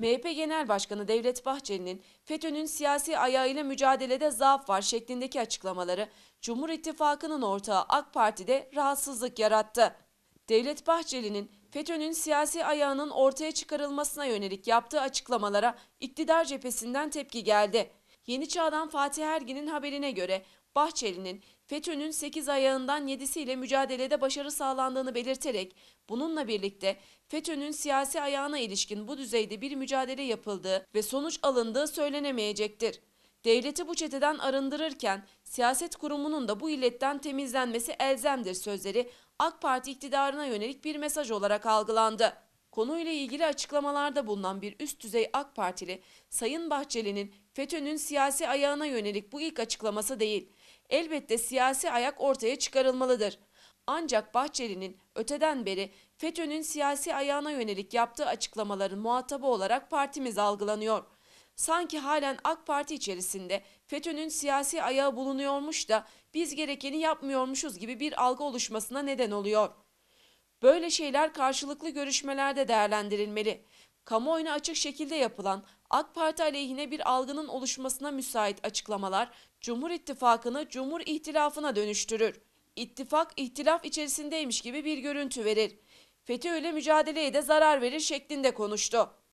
MHP Genel Başkanı Devlet Bahçeli'nin FETÖ'nün siyasi ayağıyla mücadelede zaaf var şeklindeki açıklamaları Cumhur İttifakı'nın ortağı AK Parti'de rahatsızlık yarattı. Devlet Bahçeli'nin FETÖ'nün siyasi ayağının ortaya çıkarılmasına yönelik yaptığı açıklamalara iktidar cephesinden tepki geldi. Yeni Çağ'dan Fatih Ergin'in haberine göre Bahçeli'nin FETÖ'nün 8 ayağından 7'siyle mücadelede başarı sağlandığını belirterek bununla birlikte FETÖ'nün siyasi ayağına ilişkin bu düzeyde bir mücadele yapıldığı ve sonuç alındığı söylenemeyecektir. Devleti bu çeteden arındırırken siyaset kurumunun da bu illetten temizlenmesi elzemdir sözleri AK Parti iktidarına yönelik bir mesaj olarak algılandı. Konuyla ilgili açıklamalarda bulunan bir üst düzey AK Partili, Sayın Bahçeli'nin FETÖ'nün siyasi ayağına yönelik bu ilk açıklaması değil. Elbette siyasi ayak ortaya çıkarılmalıdır. Ancak Bahçeli'nin öteden beri FETÖ'nün siyasi ayağına yönelik yaptığı açıklamaların muhatabı olarak partimiz algılanıyor. Sanki halen AK Parti içerisinde FETÖ'nün siyasi ayağı bulunuyormuş da biz gerekeni yapmıyormuşuz gibi bir algı oluşmasına neden oluyor.'' Böyle şeyler karşılıklı görüşmelerde değerlendirilmeli. Kamuoyuna açık şekilde yapılan AK Parti aleyhine bir algının oluşmasına müsait açıklamalar Cumhur İttifakı'nı Cumhur İhtilafı'na dönüştürür. İttifak ihtilaf içerisindeymiş gibi bir görüntü verir. FETÖ ile mücadeleye de zarar verir şeklinde konuştu.